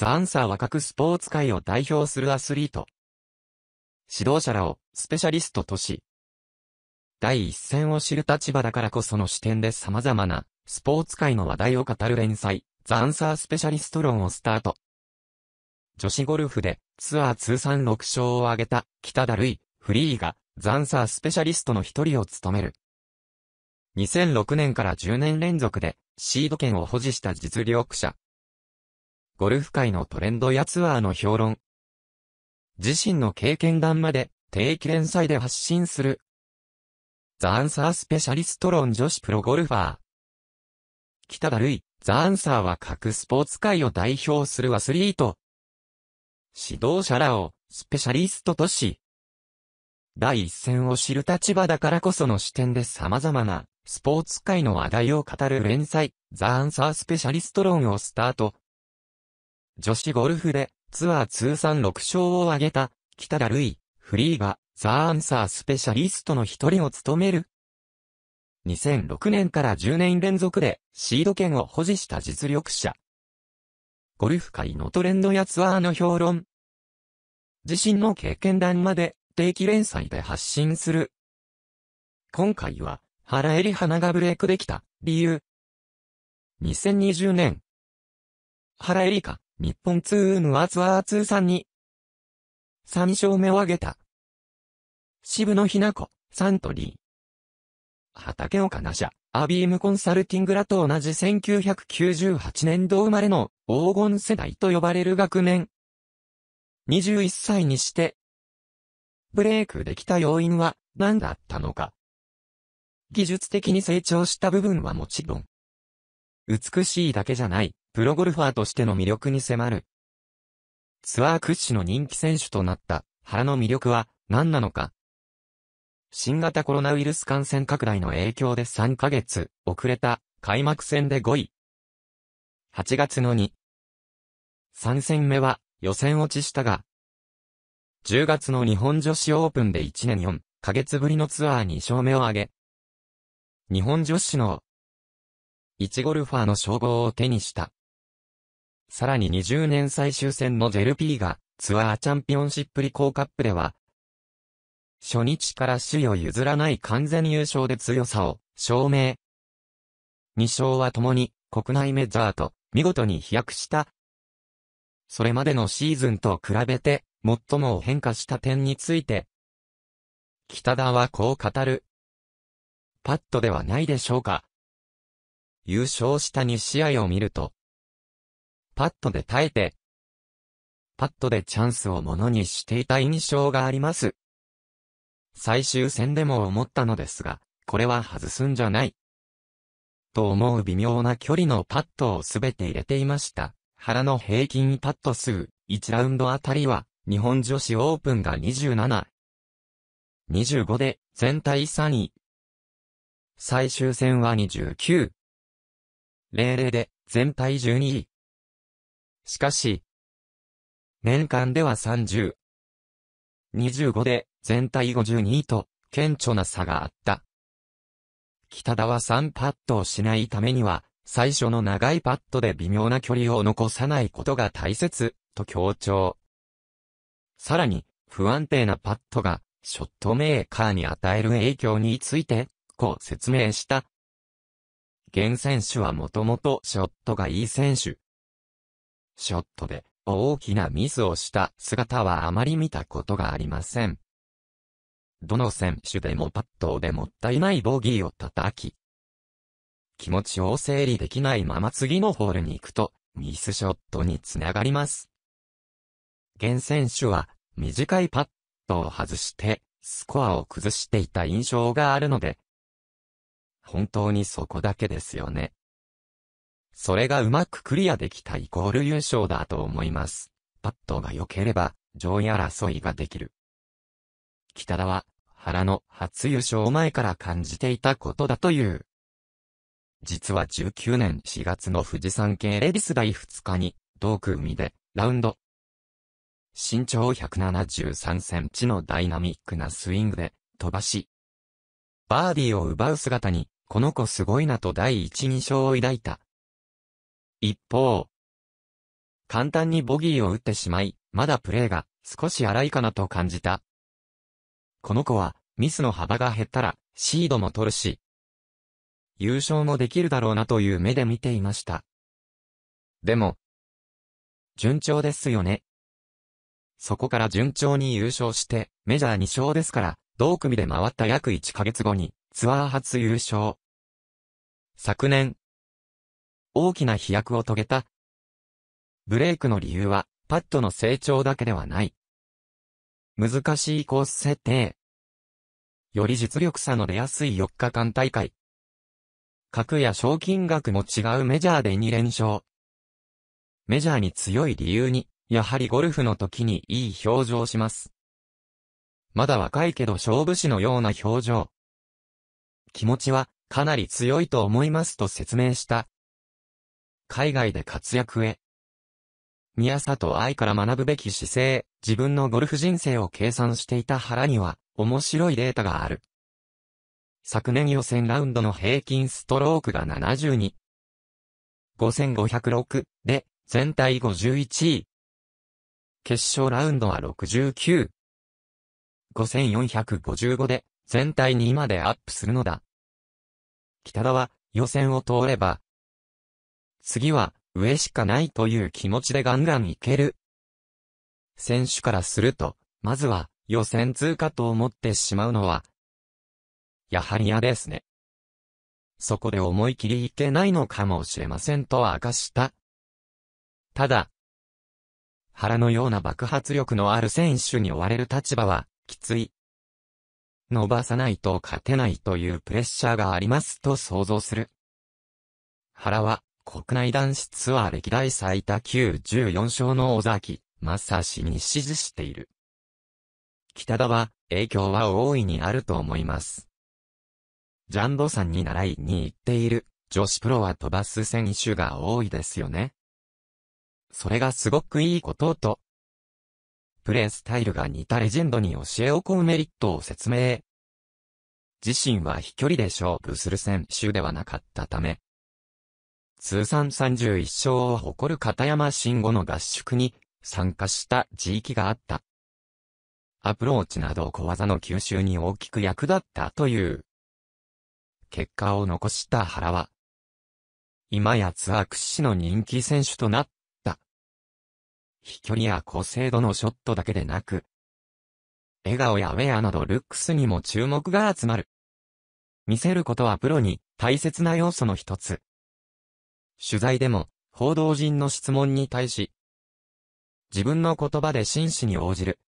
ザ・アンサーは各スポーツ界を代表するアスリート。指導者らをスペシャリストとし、第一線を知る立場だからこその視点で様々なスポーツ界の話題を語る連載、ザ・アンサースペシャリスト論をスタート。女子ゴルフでツアー通算6勝を挙げた北田類、フリーがザ・アンサースペシャリストの一人を務める。2006年から10年連続でシード権を保持した実力者、ゴルフ界のトレンドやツアーの評論。自身の経験談まで定期連載で発信する。ザ・アンサースペシャリスト論女子プロゴルファー。北田るい、ザ・アンサーは各スポーツ界を代表するアスリート。指導者らをスペシャリストとし、第一線を知る立場だからこその視点で様々なスポーツ界の話題を語る連載、ザ・アンサースペシャリスト論をスタート。女子ゴルフでツアー通算6勝を挙げた北田瑠衣、フリーがザ・アンサースペシャリストの一人を務める。2006年から10年連続でシード権を保持した実力者。ゴルフ界のトレンドやツアーの評論。自身の経験談まで定期連載で発信する。今回は原エリ花がブレイクできた理由。2020年。原エリカ、日本ツームワーツアーツーさんに、3勝目を挙げた。渋野ひな子、サントリー。畑岡奈社、アビームコンサルティングらと同じ1998年度生まれの黄金世代と呼ばれる学年。21歳にして、ブレイクできた要因は何だったのか。技術的に成長した部分はもちろん、美しいだけじゃない、プロゴルファーとしての魅力に迫る。ツアー屈指の人気選手となった原の魅力は何なのか新型コロナウイルス感染拡大の影響で3ヶ月遅れた開幕戦で5位。8月の2。3戦目は予選落ちしたが、10月の日本女子オープンで1年4ヶ月ぶりのツアーに勝目を挙げ、日本女子の一ゴルファーの称号を手にした。さらに20年最終戦のルピーがツアーチャンピオンシップリコーカップでは、初日から首位を譲らない完全優勝で強さを証明。2勝は共に国内メジャーと見事に飛躍した。それまでのシーズンと比べて最も変化した点について、北田はこう語る。パッドではないでしょうか。優勝した2試合を見ると、パットで耐えて、パットでチャンスをものにしていた印象があります。最終戦でも思ったのですが、これは外すんじゃない。と思う微妙な距離のパットをすべて入れていました。原の平均パット数、1ラウンドあたりは、日本女子オープンが27。25で、全体3位。最終戦は29。例例で、全体12位。しかし、年間では30。25で、全体52位と、顕著な差があった。北田は3パットをしないためには、最初の長いパットで微妙な距離を残さないことが大切、と強調。さらに、不安定なパットが、ショットメーカーに与える影響について、こう説明した。現選手はもともとショットがいい選手。ショットで大きなミスをした姿はあまり見たことがありません。どの選手でもパットでもったいないボギーを叩き、気持ちを整理できないまま次のホールに行くと、ミスショットにつながります。現選手は短いパットを外して、スコアを崩していた印象があるので、本当にそこだけですよね。それがうまくクリアできたイコール優勝だと思います。パットが良ければ、上位争いができる。北田は、原の初優勝前から感じていたことだという。実は19年4月の富士山系レディス第2日に、同組で、ラウンド。身長173センチのダイナミックなスイングで、飛ばし、バーディーを奪う姿に、この子すごいなと第一印象を抱いた。一方、簡単にボギーを打ってしまい、まだプレーが少し荒いかなと感じた。この子はミスの幅が減ったらシードも取るし、優勝もできるだろうなという目で見ていました。でも、順調ですよね。そこから順調に優勝してメジャー2勝ですから、同組で回った約1ヶ月後に、ツアー初優勝。昨年、大きな飛躍を遂げた。ブレイクの理由は、パッドの成長だけではない。難しいコース設定。より実力差の出やすい4日間大会。格や賞金額も違うメジャーで2連勝。メジャーに強い理由に、やはりゴルフの時にいい表情します。まだ若いけど勝負師のような表情。気持ちはかなり強いと思いますと説明した。海外で活躍へ。宮里愛から学ぶべき姿勢、自分のゴルフ人生を計算していた腹には、面白いデータがある。昨年予選ラウンドの平均ストロークが72。5506で、全体51位。決勝ラウンドは69。5455で、全体2までアップするのだ。北田は、予選を通れば、次は、上しかないという気持ちでガンガンいける。選手からすると、まずは、予選通過と思ってしまうのは、やはり嫌ですね。そこで思い切りいけないのかもしれませんと明かした。ただ、腹のような爆発力のある選手に追われる立場は、きつい。伸ばさないと勝てないというプレッシャーがありますと想像する。原は、国内男子ツアー歴代最多9 14勝の尾崎、正史に支持している。北田は、影響は大いにあると思います。ジャンドさんに習いに行っている、女子プロは飛ばす選手が多いですよね。それがすごくいいことと、プレースタイルが似たレジェンドに教えを請うメリットを説明。自身は飛距離で勝負する選手ではなかったため、通算31勝を誇る片山慎吾の合宿に参加した地域があった。アプローチなど小技の吸収に大きく役立ったという。結果を残した原は、今やツアー屈指の人気選手となっ飛距離や高精度のショットだけでなく、笑顔やウェアなどルックスにも注目が集まる。見せることはプロに大切な要素の一つ。取材でも、報道陣の質問に対し、自分の言葉で真摯に応じる。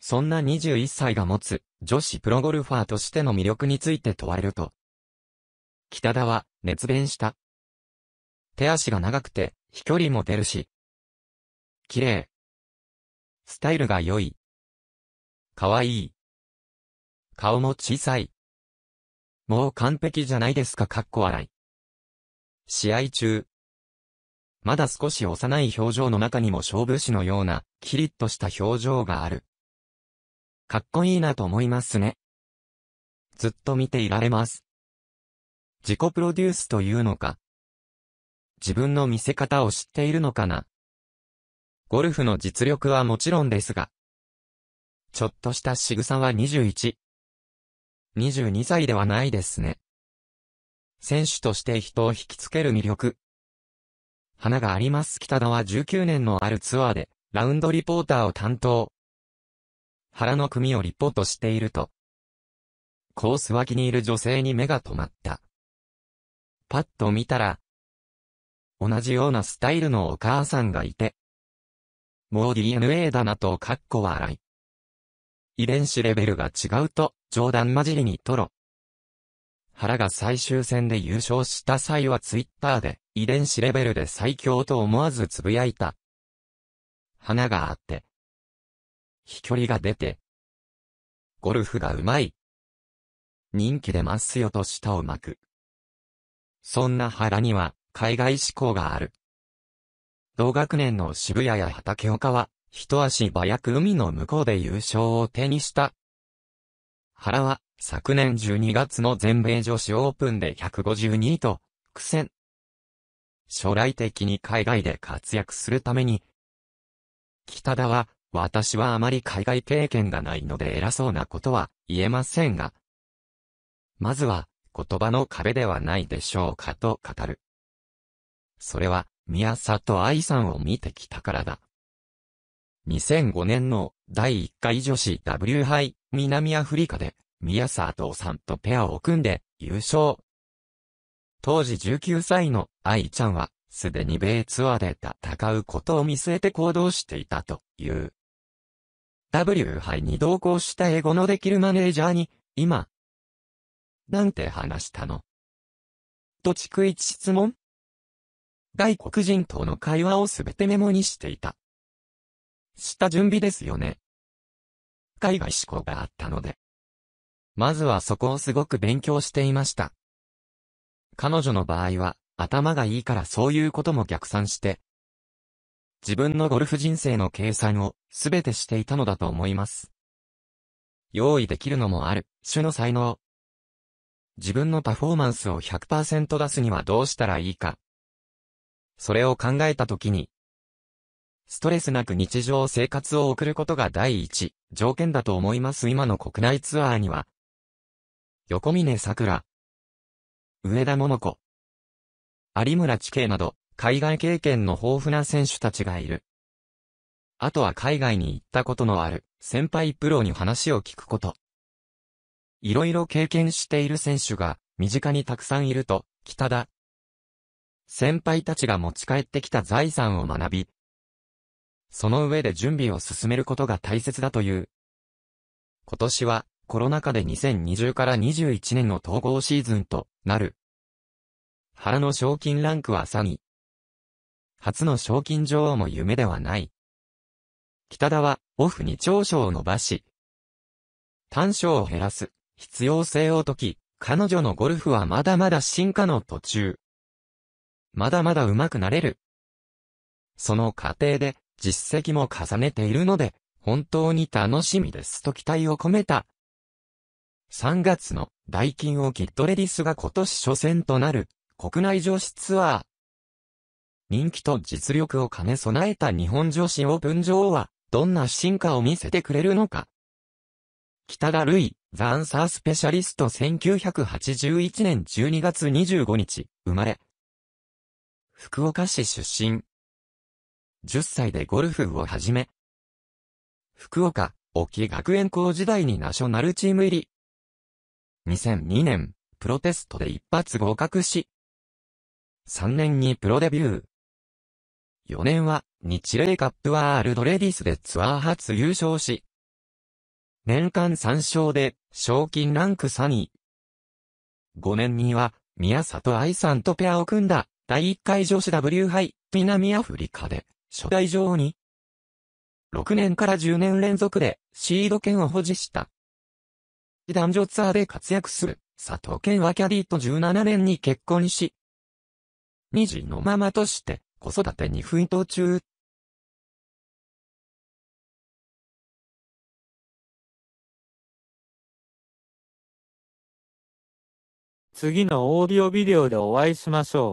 そんな21歳が持つ女子プロゴルファーとしての魅力について問われると、北田は熱弁した。手足が長くて飛距離も出るし、綺麗。スタイルが良い。かわいい。顔も小さい。もう完璧じゃないですか、かっこ笑い。試合中。まだ少し幼い表情の中にも勝負師のような、キリッとした表情がある。かっこいいなと思いますね。ずっと見ていられます。自己プロデュースというのか。自分の見せ方を知っているのかな。ゴルフの実力はもちろんですが、ちょっとした仕草は21。22歳ではないですね。選手として人を引きつける魅力。花があります北田は19年のあるツアーで、ラウンドリポーターを担当。腹の組をリポートしていると、コース脇にいる女性に目が止まった。パッと見たら、同じようなスタイルのお母さんがいて、もう DNA だなとかっこ笑い。遺伝子レベルが違うと、冗談交じりにとろ。原が最終戦で優勝した際はツイッターで、遺伝子レベルで最強と思わずつぶやいた。花があって。飛距離が出て。ゴルフがうまい。人気出ますよと舌を巻く。そんな原には、海外志向がある。同学年の渋谷や畑岡は、一足早く海の向こうで優勝を手にした。原は、昨年12月の全米女子オープンで152位と、苦戦。将来的に海外で活躍するために、北田は、私はあまり海外経験がないので偉そうなことは言えませんが、まずは言葉の壁ではないでしょうかと語る。それは宮里愛さんを見てきたからだ。2005年の第1回女子 W 杯南アフリカで宮里さんとペアを組んで優勝。当時19歳の愛ちゃんはすでに米ツアーで戦うことを見据えて行動していたという。W 杯に同行した英語のできるマネージャーに、今、なんて話したのと逐一質問外国人との会話をすべてメモにしていた。した準備ですよね。海外志向があったので。まずはそこをすごく勉強していました。彼女の場合は、頭がいいからそういうことも逆算して、自分のゴルフ人生の計算をすべてしていたのだと思います。用意できるのもある、種の才能。自分のパフォーマンスを100%出すにはどうしたらいいか、それを考えたときに、ストレスなく日常生活を送ることが第一条件だと思います今の国内ツアーには、横峰桜、上田桃子、有村地形など、海外経験の豊富な選手たちがいる。あとは海外に行ったことのある先輩プロに話を聞くこと。いろいろ経験している選手が身近にたくさんいると、北田、先輩たちが持ち帰ってきた財産を学び、その上で準備を進めることが大切だという。今年はコロナ禍で2020から21年の統合シーズンとなる。原の賞金ランクは3位。初の賞金女王も夢ではない。北田はオフに長所を伸ばし、短所を減らす必要性を解き、彼女のゴルフはまだまだ進化の途中。まだまだ上手くなれる。その過程で実績も重ねているので、本当に楽しみですと期待を込めた。3月のダイキンオキッドレディスが今年初戦となる国内女子ツアー。人気と実力を兼ね備えた日本女子オープン女王はどんな進化を見せてくれるのか。北田るい、ザ・ンサースペシャリスト1981年12月25日、生まれ、福岡市出身。10歳でゴルフを始め、福岡、沖学園校時代にナショナルチーム入り。2002年、プロテストで一発合格し、3年にプロデビュー。4年は、日霊カップワールドレディスでツアー初優勝し、年間3勝で、賞金ランク3位。5年には、宮里愛さんとペアを組んだ。第1回女子 W 杯、南アフリカで、初代女王に、6年から10年連続で、シード権を保持した。男女ツアーで活躍する、佐藤健はキャディと17年に結婚し、2児のママとして、子育てに奮闘中。次のオーディオビデオでお会いしましょう。